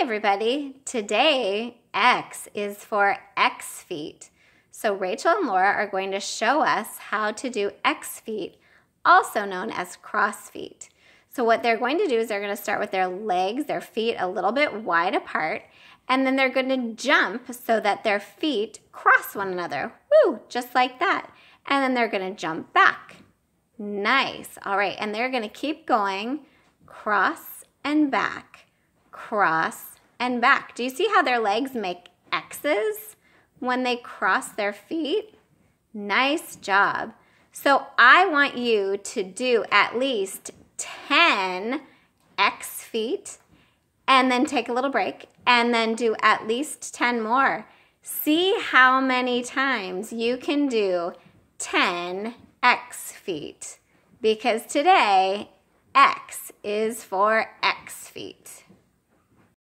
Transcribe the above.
everybody. Today, X is for X feet. So Rachel and Laura are going to show us how to do X feet, also known as cross feet. So what they're going to do is they're going to start with their legs, their feet a little bit wide apart, and then they're going to jump so that their feet cross one another. Woo, just like that. And then they're going to jump back. Nice. All right, and they're going to keep going cross and back cross, and back. Do you see how their legs make X's when they cross their feet? Nice job. So I want you to do at least 10 X feet and then take a little break and then do at least 10 more. See how many times you can do 10 X feet because today X is for X feet.